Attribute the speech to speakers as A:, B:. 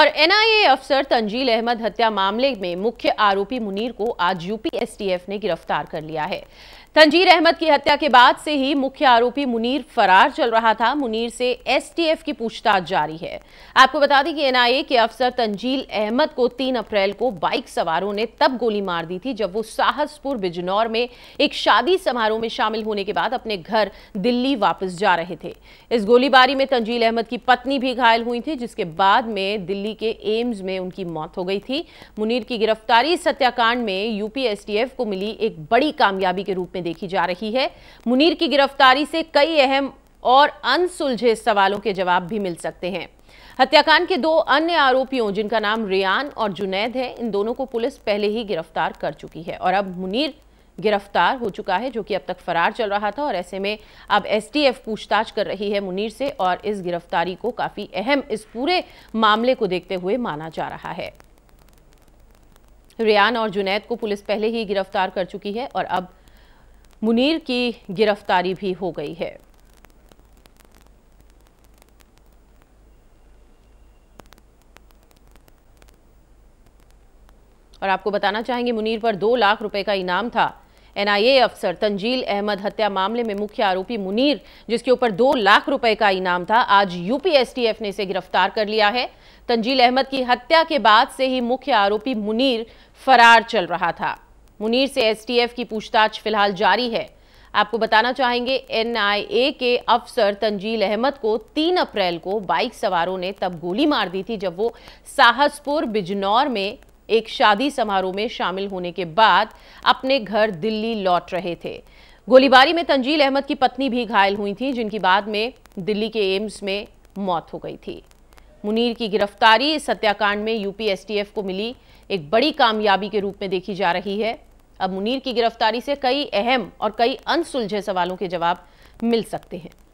A: और एनआईए अफसर तंजील अहमद हत्या मामले में मुख्य आरोपी मुनीर को आज यूपी एसटीएफ ने गिरफ्तार कर लिया है तंजीर अहमद की हत्या के बाद से ही मुख्य आरोपी मुनीर फरार चल रहा था मुनीर से एसटीएफ की पूछताछ जारी है आपको बता दें कि एनआईए के अफसर तंजील अहमद को 3 अप्रैल को बाइक सवारों ने तब गोली मार दी थी जब वो साहसपुर बिजनौर में एक शादी समारोह में शामिल होने के बाद अपने घर दिल्ली वापस जा रहे थे इस गोलीबारी में तंजील अहमद की पत्नी भी घायल हुई थी जिसके बाद में दिल्ली दिल्ली के एम्स में उनकी मौत हो गई थी मुनीर की गिरफ्तारी सत्याकांड में यूपी को मिली एक बड़ी कामयाबी के रूप में देखी जा रही है मुनीर की गिरफ्तारी से कई अहम और अनसुलझे सवालों के जवाब भी मिल सकते हैं हत्याकांड के दो अन्य आरोपियों जिनका नाम रियान और जुनैद है इन दोनों को पुलिस पहले ही गिरफ्तार कर चुकी है और अब मुनीर गिरफ्तार हो चुका है जो कि अब तक फरार चल रहा था और ऐसे में अब एसटीएफ पूछताछ कर रही है मुनीर से और इस गिरफ्तारी को काफ़ी अहम इस पूरे मामले को देखते हुए माना जा रहा है रियान और जुनैद को पुलिस पहले ही गिरफ्तार कर चुकी है और अब मुनीर की गिरफ्तारी भी हो गई है और आपको बताना चाहेंगे मुनीर पर दो लाख रुपए का इनाम था एनआईए अफसर तंजील अहमद हत्या मामले में मुख्य आरोपी मुनीर जिसके ऊपर दो लाख रुपए का इनाम था आज यूपीएसटीएफ ने इसे गिरफ्तार कर लिया है तंजील अहमद की हत्या के बाद से ही मुख्य आरोपी मुनीर फरार चल रहा था मुनीर से एसटीएफ की पूछताछ फिलहाल जारी है आपको बताना चाहेंगे एनआईए के अफसर तंजील अहमद को 3 अप्रैल को बाइक सवारों ने तब गोली मार दी थी जब वो साहसपुर बिजनौर में एक शादी समारोह में शामिल होने के बाद अपने घर दिल्ली लौट रहे थे गोलीबारी में तंजील अहमद की पत्नी भी घायल हुई थी जिनकी बाद में दिल्ली के एम्स में मौत हो गई थी मुनीर की गिरफ्तारी इस हत्याकांड में यूपी को मिली एक बड़ी कामयाबी के रूप में देखी जा रही है अब मुनीर की गिरफ्तारी से कई अहम और कई अनसुलझे सवालों के जवाब मिल सकते हैं